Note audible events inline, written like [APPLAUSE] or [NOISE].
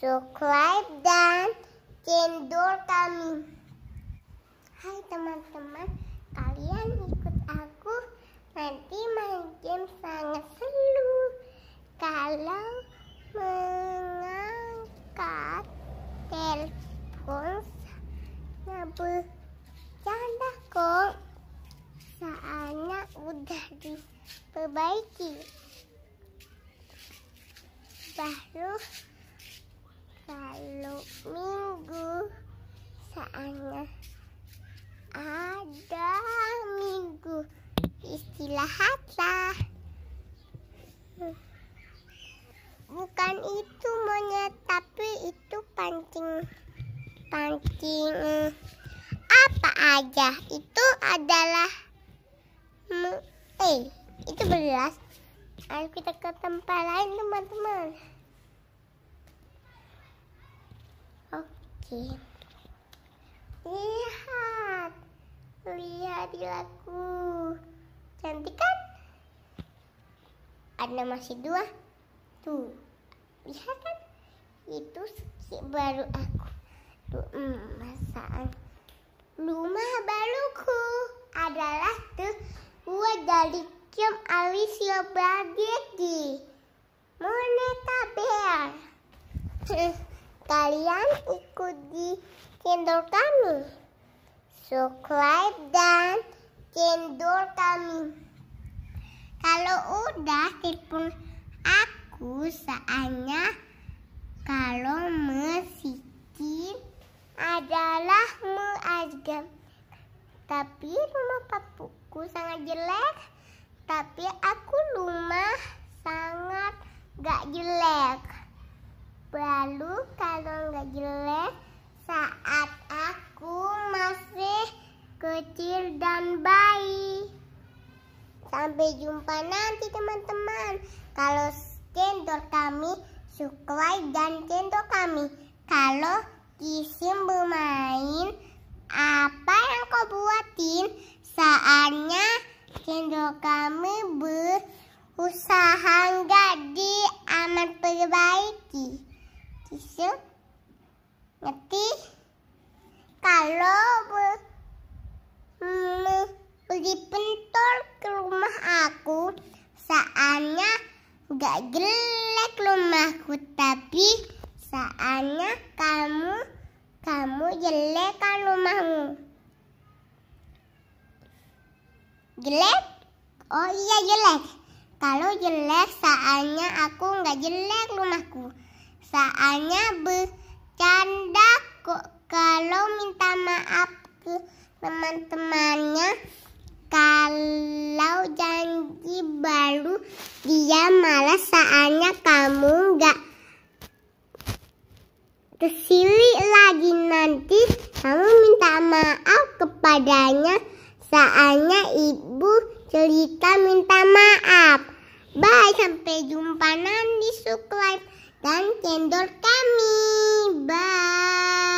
subscribe dan cendol kami. Hai teman-teman, kalian ikut aku nanti main game sangat seru. Kalau mengangkat telepon nyabut canda kok. Soalnya udah diperbaiki. Baru kalau minggu saatnya ada minggu istirahatlah. Bukan itu monyet, tapi itu pancing pancing eh, apa aja. Itu adalah eh itu beras. Ayo kita ke tempat lain teman-teman. Lihat, lihat dilaku. Cantik kan? Ada masih dua. Tuh, lihat kan? Itu baru aku. Tuh, masaan. Ah. Rumah baruku adalah tuh gua dari Kim alis yang berdiri. Moneta Bear. [LAUGHS] Kalian ikut di channel kami. Subscribe dan channel kami. Kalau udah telepon aku saatnya kalau mesikin adalah mengajak tapi rumah papuku sangat jelek tapi aku rumah sangat gak jelek Lalu kalau nggak jelek saat aku masih kecil dan bayi. Sampai jumpa nanti teman-teman. Kalau cendol kami subscribe dan cendol kami. Kalau kisim bermain, apa yang kau buatin? Saatnya cendol kami berusaha nggak diaman perbaiki bisa ngerti kalau beli pentol ke rumah aku saatnya gak jelek rumahku tapi saatnya kamu kamu jelek kan rumahmu jelek oh iya jelek kalau jelek saatnya aku nggak jelek rumahku Soalnya bercanda kok kalau minta maaf ke teman-temannya kalau janji baru dia malah soalnya kamu nggak kesili lagi nanti kamu minta maaf kepadanya soalnya ibu cerita minta maaf bye sampai jumpa nanti subscribe dan cendol kami. Bye.